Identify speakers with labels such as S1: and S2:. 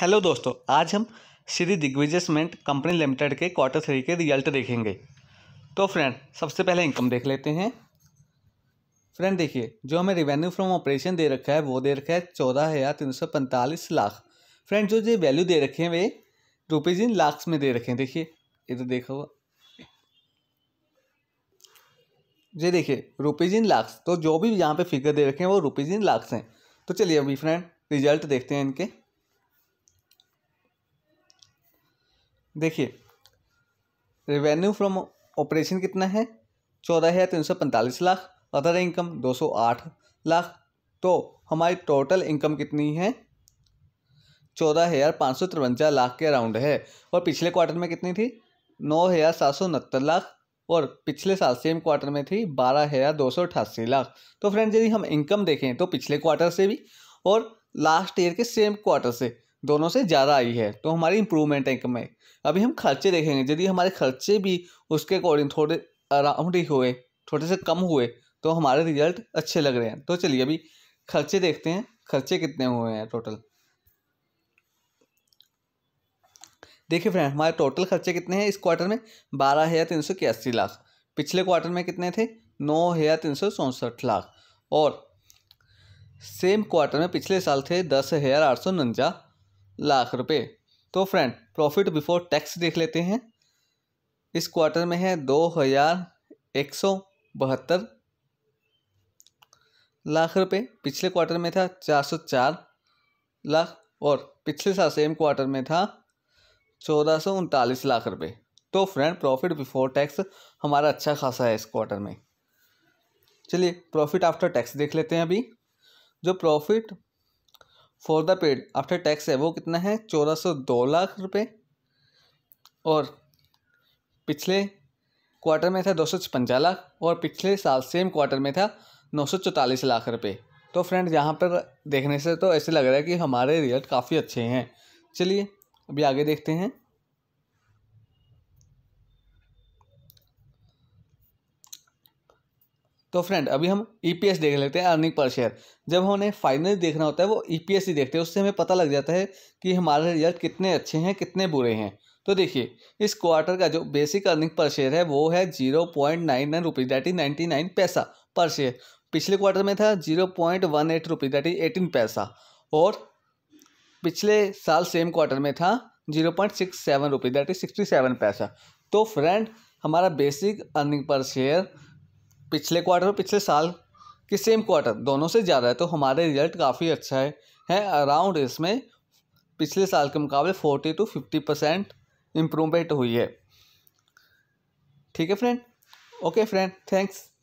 S1: hello दोस्तों आज हम श्री दिग्विजय कंपनी लिमिटेड के क्वार्टर थ्री के रिजल्ट देखेंगे तो फ्रेंड सबसे पहले इनकम देख लेते हैं फ्रेंड देखिए जो हमें रिवेन्यू फ्रॉम ऑपरेशन दे रखा है वो दे रखा है चौदह हज़ार तीन सौ पैंतालीस लाख फ्रेंड जो ये वैल्यू दे रखे हैं वे रुपीज़ इन लाख्स में दे रखे हैं देखिए इधर देखो ये देखिए रुपीज़ इन लाख्स तो जो भी यहाँ पे फिगर दे रखे हैं वो रुपीज़ इन लाख्स हैं तो चलिए अभी फ्रेंड रिजल्ट देखते हैं इनके देखिए रेवेन्यू फ्रॉम ऑपरेशन कितना है चौदह हज़ार तीन सौ पैंतालीस लाख अदर इनकम दो सौ आठ लाख तो हमारी टोटल इनकम कितनी है चौदह हज़ार पाँच सौ तिरवंजा लाख के अराउंड है और पिछले क्वार्टर में कितनी थी नौ हज़ार सात सौ उनहत्तर लाख और पिछले साल सेम क्वार्टर में थी बारह हज़ार दो सौ अठासी लाख तो फ्रेंड्स यदि हम इनकम देखें तो पिछले क्वार्टर से भी और लास्ट ईयर के सेम क्वार्टर से दोनों से ज़्यादा आई है तो हमारी इम्प्रूवमेंट है कमाई अभी हम खर्चे देखेंगे यदि हमारे खर्चे भी उसके अकॉर्डिंग थोड़े अराउंड ही हुए थोड़े से कम हुए तो हमारे रिजल्ट अच्छे लग रहे हैं तो चलिए अभी खर्चे देखते हैं खर्चे कितने हुए हैं टोटल देखिए फ्रेंड हमारे टोटल खर्चे कितने हैं इस क्वार्टर में बारह हज़ार तीन सौ इक्यासी लाख पिछले क्वार्टर में कितने थे नौ हज़ार तीन सौ चौंसठ लाख और सेम क्वार्टर में पिछले साल थे दस हज़ार आठ सौ उनंजा लाख रुपए तो फ्रेंड प्रॉफिट बिफोर टैक्स देख लेते हैं इस क्वार्टर में है दो हज़ार एक सौ बहत्तर लाख रुपए पिछले क्वार्टर में था चार सौ चार लाख और पिछले साल सेम क्वार्टर में था चौदह सौ उनतालीस लाख रुपए तो फ्रेंड प्रॉफिट बिफोर टैक्स हमारा अच्छा खासा है इस क्वार्टर में चलिए प्रॉफिट आफ्टर टैक्स देख लेते हैं अभी जो profit for the period after tax है वो कितना है चौदह सौ दो लाख रुपये और पिछले क्वार्टर में था दो सौ छपंजा लाख और पिछले साल सेम क्वार्टर में था नौ सौ चौतालीस लाख रुपये तो फ्रेंड यहाँ पर देखने से तो ऐसे लग रहा है कि हमारे रिजल्ट काफ़ी अच्छे हैं चलिए अभी आगे देखते हैं तो फ्रेंड अभी हम ईपीएस e देख लेते हैं अर्निंग पर शेयर जब हमें फाइनली देखना होता है वो ईपीएस e ही देखते हैं उससे हमें पता लग जाता है कि हमारे रिजल्ट कितने अच्छे हैं कितने बुरे हैं तो देखिए इस क्वार्टर का जो बेसिक अर्निंग पर शेयर है वो है zero point nine nine rupees that is ninety nine paisa per share पिछले क्वार्टर में था zero point one eight rupees that is eighteen paisa और पिछले साल सेम क्वार्टर में था zero point six seven rupees that is sixty seven paisa तो friend हमारा बेसिक अर्निंग पर शेयर पिछले क्वार्टर और पिछले साल के सेम क्वार्टर दोनों से ज़्यादा है तो हमारे रिजल्ट काफ़ी अच्छा है है अराउंड इसमें पिछले साल के मुकाबले forty to fifty percent improvement हुई है ठीक है फ्रेंड ओके फ्रेंड थैंक्स